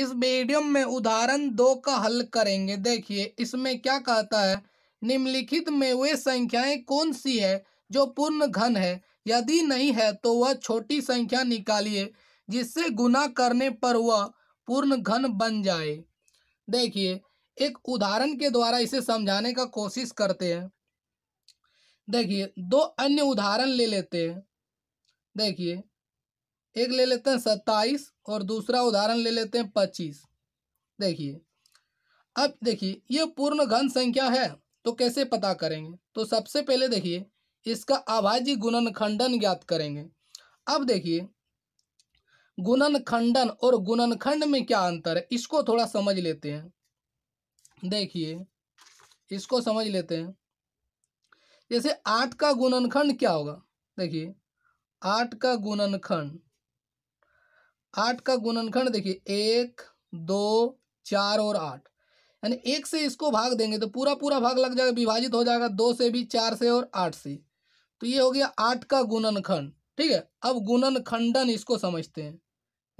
इस वीडियो में उदाहरण दो का हल करेंगे देखिए इसमें क्या कहता है निम्नलिखित में वे संख्याएं कौन सी है जो पूर्ण घन है यदि नहीं है तो वह छोटी संख्या निकालिए जिससे गुना करने पर वह पूर्ण घन बन जाए देखिए एक उदाहरण के द्वारा इसे समझाने का कोशिश करते हैं देखिए दो अन्य उदाहरण ले लेते हैं देखिए एक ले लेते हैं सत्ताईस और दूसरा उदाहरण ले लेते हैं पच्चीस देखिए अब देखिए ये पूर्ण घन संख्या है तो कैसे पता करेंगे तो सबसे पहले देखिए इसका आभाजी गुणन खंडन ज्ञात करेंगे अब देखिए गुणन खंडन और गुणन खंड में क्या अंतर है इसको थोड़ा समझ लेते हैं देखिए इसको समझ लेते हैं जैसे आठ का गुणनखंड क्या होगा देखिए आठ का गुणनखंड आठ का गुणनखंड देखिए एक दो चार और आठ यानी एक से इसको भाग देंगे तो पूरा पूरा भाग लग जाएगा विभाजित हो जाएगा दो से भी चार से और आठ से तो ये हो गया आठ का गुणनखंड ठीक है अब गुणन खंडन इसको समझते हैं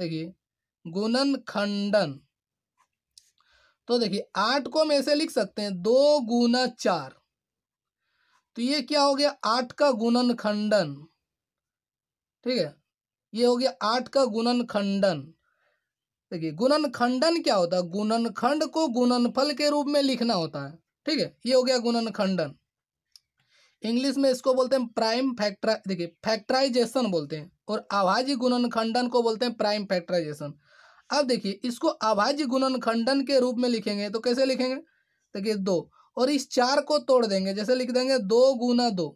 देखिए गुणन खंडन तो देखिए आठ को हम ऐसे लिख सकते हैं दो गुना चार तो ये क्या हो गया आठ का गुणन खंडन ठीक है ये हो गया आठ का गुणन खंडन देखिए गुणन खंडन क्या होता है गुणन खंड को फल के रूप में लिखना होता है ठीक है ये हो गया गुणन खंडन इंग्लिश में इसको बोलते हैं प्राइम फैक्ट्रा देखिए फैक्ट्राइजेशन बोलते हैं और आभाजी गुणन खंडन को बोलते हैं प्राइम फैक्ट्राइजेशन अब देखिए इसको आभाजी गुणन खंडन के रूप में लिखेंगे तो कैसे लिखेंगे देखिए दो और इस चार को तोड़ देंगे जैसे लिख देंगे दो गुना दो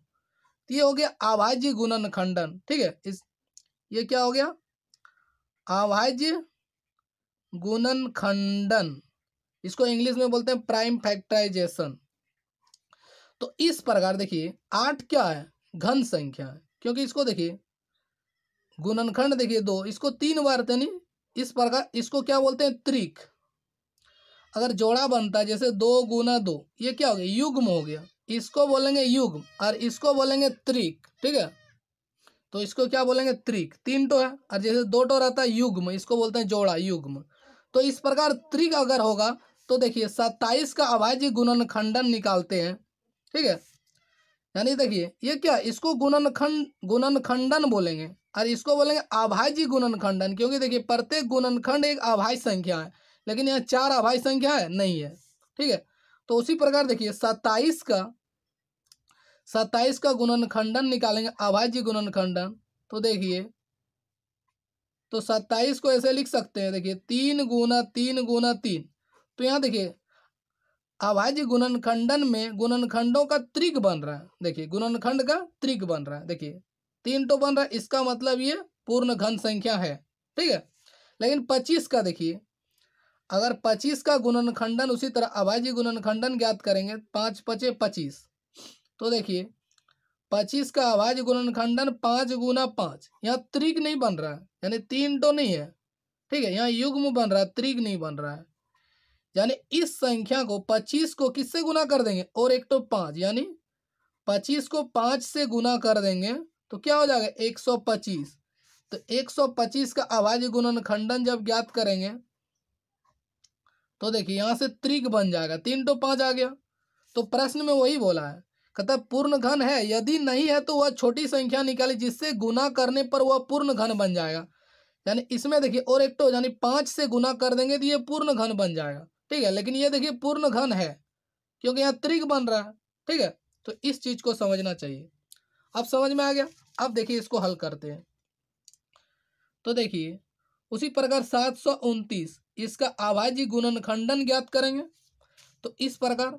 तो ये हो गया आभाजी गुणन खंडन ठीक है इस ये क्या हो गया अभाज्य गुणन खंडन इसको इंग्लिश में बोलते हैं प्राइम फैक्टराइजेशन तो इस प्रकार देखिए आठ क्या है घन संख्या है क्योंकि इसको देखिए गुणनखंड देखिए दो इसको तीन बार तो नहीं इस प्रकार इसको क्या बोलते हैं त्रिक अगर जोड़ा बनता है जैसे दो गुना दो ये क्या हो गया युग्म हो गया इसको बोलेंगे युग्म और इसको बोलेंगे त्रिक ठीक है तो इसको क्या बोलेंगे त्रिक तीन टो है और जैसे दो टो रहता है युग्म इसको बोलते हैं जोड़ा युग्म तो इस प्रकार त्रिक अगर होगा तो देखिए सत्ताईस का अभाज्य गुणन खंडन निकालते हैं ठीक है यानी देखिए ये क्या इसको गुणन खंड गुणन खंडन बोलेंगे और इसको बोलेंगे अभाज्य गुणन खंडन क्योंकि देखिए प्रत्येक गुणन खंड एक अभाज्य संख्या है लेकिन यहाँ चार अभाज्य संख्या है नहीं है ठीक है तो उसी प्रकार देखिए सत्ताईस का सत्ताईस का गुणन खंडन निकालेंगे अभाज्य गुणन खंडन तो देखिए तो सत्ताईस को ऐसे लिख सकते हैं देखिए तीन गुना तीन गुना तीन तो यहाँ देखिए अभाज्य गुणन खंडन में गुणन खंडों का त्रिक बन रहा है देखिए गुणन खंड का त्रिक बन रहा है देखिए तीन तो बन रहा है इसका मतलब ये पूर्ण घन संख्या है ठीक है लेकिन पच्चीस का देखिए अगर पच्चीस का गुणन खंडन उसी तरह अभाज्य गुणन खंडन ज्ञात करेंगे पाँच पचे पच्चीस तो देखिए पच्चीस का आवाज गुणनखंडन पाँच गुना पाँच यहाँ त्रिक नहीं बन रहा है यानी तीन टो तो नहीं है ठीक है यहाँ युग्म बन रहा है त्रिक नहीं बन रहा है यानी इस संख्या को पच्चीस को किससे गुना कर देंगे और एक टो तो पाँच यानी पच्चीस को पाँच से गुना कर देंगे तो क्या हो जाएगा एक सौ पच्चीस तो एक सौ पच्चीस का आवाज गुणनखंडन जब ज्ञात करेंगे तो देखिए यहाँ से त्रिक बन जाएगा तीन टो तो पाँच आ गया तो प्रश्न में वही बोला है कहता है पूर्ण घन है यदि नहीं है तो वह छोटी संख्या निकाली जिससे गुना करने पर वह पूर्ण घन बन जाएगा यानी इसमें देखिए और एक तो यानी पाँच से गुना कर देंगे तो ये पूर्ण घन बन जाएगा ठीक है लेकिन ये देखिए पूर्ण घन है क्योंकि यहाँ त्रिक बन रहा है ठीक है तो इस चीज़ को समझना चाहिए अब समझ में आ गया अब देखिए इसको हल करते हैं तो देखिए उसी प्रकार सात इसका आभाजी गुणन ज्ञात करेंगे तो इस प्रकार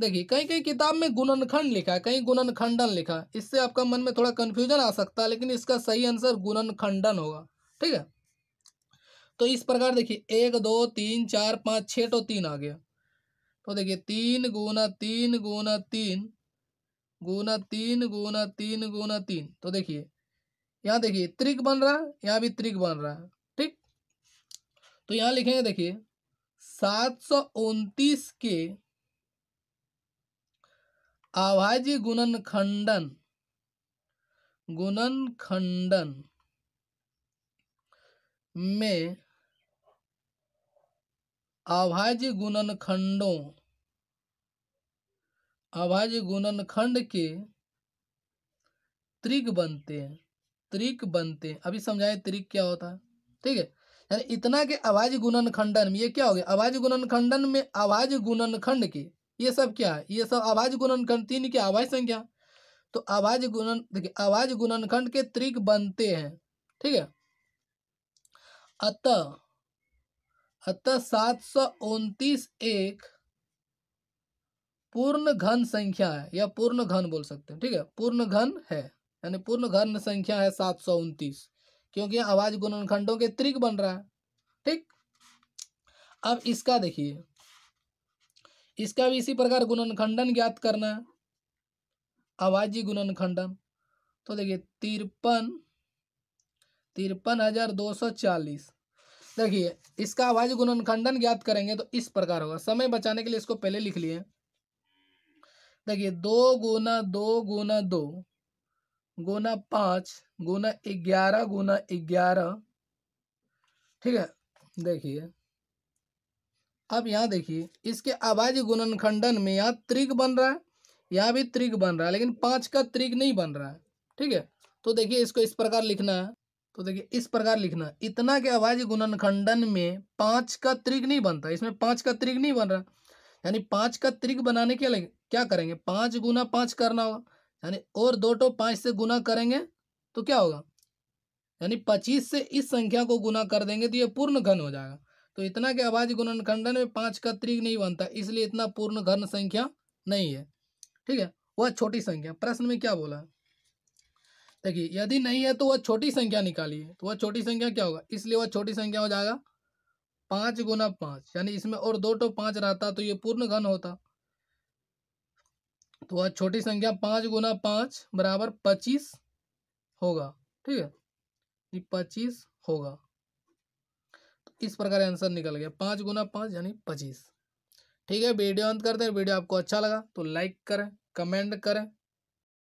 देखिए कहीं कहीं किताब में गुणनखंड लिखा है कहीं गुणनखंडन लिखा है इससे आपका मन में थोड़ा कन्फ्यूजन आ सकता है लेकिन इसका सही आंसर गुणनखंडन होगा ठीक है तो इस प्रकार देखिए एक दो तीन चार पाँच छः तो तीन आ गया तो देखिए तीन गुना तीन गुना तीन गुना तीन गुना तीन गुना तीन तो देखिए यहाँ देखिए त्रिक बन रहा है यहाँ भी त्रिक बन रहा है ठीक तो यहाँ लिखेंगे देखिए सात सौ उनतीस के आभाजी गुणन खंडन गुणन खंडन में अभाज्य गुणन खंडों अभाज्य गुणन खंड के त्रिक बनते हैं त्रिक बनते हैं अभी समझाए त्रिक क्या होता है ठीक है यानी इतना के आवाज गुणन खंडन में ये क्या हो गया आवाज गुणन खंडन में आवाज गुणन खंड के ये सब क्या है ये सब आवाज गुणनखंड तीन की आवाज संख्या तो आवाज गुणन देखिए आवाज गुणनखंड के त्रिक बनते हैं ठीक है अतः अतः सात सौ उनतीस एक पूर्ण घन संख्या है या पूर्ण घन बोल सकते हैं ठीक है पूर्ण घन है यानी पूर्ण घन संख्या है सात सौ उनतीस क्योंकि आवाज गुणनखंडों के त्रिक बन रहा है ठीक अब इसका देखिए इसका भी इसी प्रकार गुणनखंडन ज्ञात करना है आवाजी गुणनखंडन तो देखिए तिरपन तिरपन हजार दो सौ चालीस देखिए इसका आवाजी गुणनखंडन ज्ञात करेंगे तो इस प्रकार होगा समय बचाने के लिए इसको पहले लिख लिए देखिए दो गुना दो गुना दो गुना पांच गुना ग्यारह गुना ग्यारह ठीक है देखिए अब यहाँ देखिए इसके गुणन गुणनखंडन में यहाँ त्रिक बन रहा है यहाँ भी त्रिक बन रहा है लेकिन पाँच का त्रिक नहीं बन रहा है ठीक है तो देखिए इसको इस प्रकार लिखना है तो देखिए इस प्रकार लिखना इतना के गुणन गुणनखंडन में पाँच का त्रिक नहीं बनता इसमें पाँच का त्रिक नहीं बन रहा यानी पाँच का त्रिक बनाने के लिए क्या करेंगे पाँच गुना पाँच करना होगा यानी और दो टो पाँच से गुना करेंगे तो क्या होगा यानी पच्चीस से इस संख्या को गुना कर देंगे तो ये पूर्ण घन हो जाएगा तो इतना के अभाज्य गुणनखंडन में पाँच का त्रिग नहीं बनता इसलिए इतना पूर्ण घन संख्या नहीं है ठीक है वह छोटी संख्या प्रश्न में क्या बोला देखिए यदि नहीं है तो वह छोटी संख्या निकालिए तो वह छोटी संख्या क्या होगा इसलिए वह छोटी संख्या हो जाएगा पाँच गुना पाँच यानी इसमें और दो टो तो पाँच रहता तो ये पूर्ण घन होता तो वह छोटी संख्या पाँच गुना पाँच बराबर पच्चीस होगा ठीक है ये पच्चीस होगा इस प्रकार आंसर निकल गया पाँच गुना पाँच यानी पच्चीस ठीक है वीडियो अंत करते हैं वीडियो आपको अच्छा लगा तो लाइक करें कमेंट करें